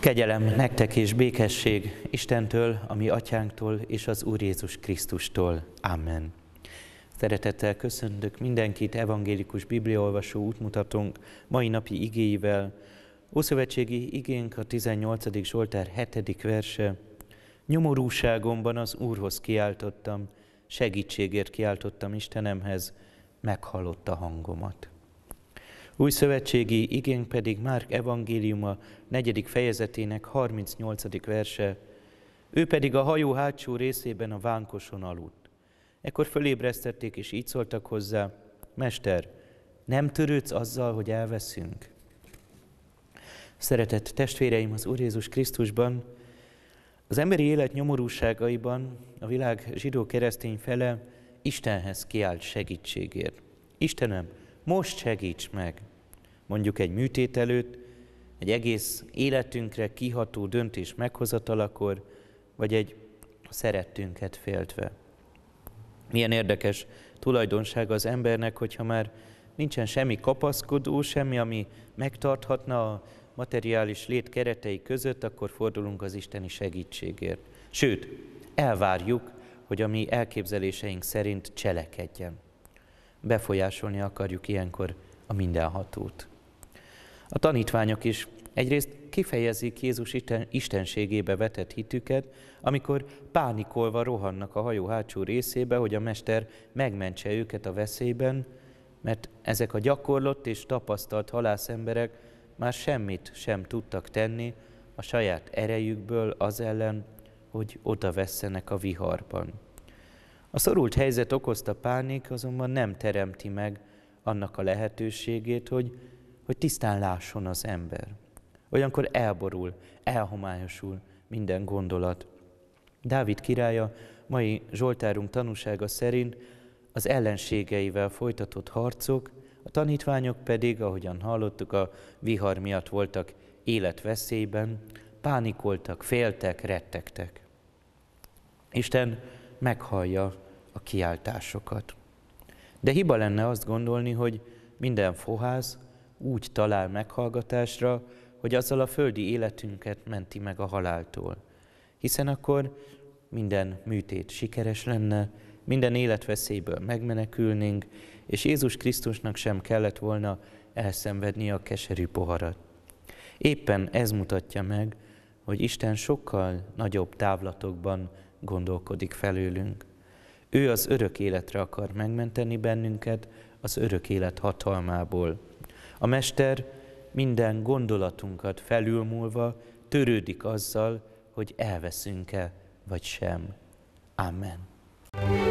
Kegyelem nektek és békesség Istentől, a mi atyánktól és az Úr Jézus Krisztustól. Amen. Szeretettel köszöntök mindenkit evangélikus bibliaolvasó útmutatónk mai napi igéivel. Ószövetségi igénk a 18. Zsoltár 7. verse. Nyomorúságomban az Úrhoz kiáltottam, segítségért kiáltottam Istenemhez, meghallotta hangomat. Új szövetségi igény pedig Márk evangéliuma 4. fejezetének 38. verse. Ő pedig a hajó hátsó részében a vánkoson aludt. Ekkor fölébresztették, és így szóltak hozzá, Mester, nem törődsz azzal, hogy elveszünk? Szeretett testvéreim az Úr Jézus Krisztusban, az emberi élet nyomorúságaiban a világ zsidó-keresztény fele Istenhez kiált segítségért. Istenem, most segíts meg! mondjuk egy műtét előtt, egy egész életünkre kiható döntés meghozatalakor, vagy egy szerettünket féltve. Milyen érdekes tulajdonság az embernek, hogyha már nincsen semmi kapaszkodó, semmi, ami megtarthatna a materiális lét keretei között, akkor fordulunk az isteni segítségért. Sőt, elvárjuk, hogy a mi elképzeléseink szerint cselekedjen. Befolyásolni akarjuk ilyenkor a mindenhatót. A tanítványok is egyrészt kifejezik Jézus isten, istenségébe vetett hitüket, amikor pánikolva rohannak a hajó hátsó részébe, hogy a mester megmentse őket a veszélyben, mert ezek a gyakorlott és tapasztalt halászemberek már semmit sem tudtak tenni a saját erejükből az ellen, hogy oda vesszenek a viharban. A szorult helyzet okozta pánik azonban nem teremti meg annak a lehetőségét, hogy hogy tisztán lásson az ember. Olyankor elborul, elhomályosul minden gondolat. Dávid királya mai Zsoltárunk tanúsága szerint az ellenségeivel folytatott harcok, a tanítványok pedig, ahogyan hallottuk, a vihar miatt voltak életveszélyben, pánikoltak, féltek, rettegtek. Isten meghallja a kiáltásokat. De hiba lenne azt gondolni, hogy minden fohász, úgy talál meghallgatásra, hogy azzal a földi életünket menti meg a haláltól. Hiszen akkor minden műtét sikeres lenne, minden életveszélyből megmenekülnénk, és Jézus Krisztusnak sem kellett volna elszenvedni a keserű poharat. Éppen ez mutatja meg, hogy Isten sokkal nagyobb távlatokban gondolkodik felőlünk. Ő az örök életre akar megmenteni bennünket az örök élet hatalmából. A Mester minden gondolatunkat felülmúlva törődik azzal, hogy elveszünk-e vagy sem. Amen. Amen.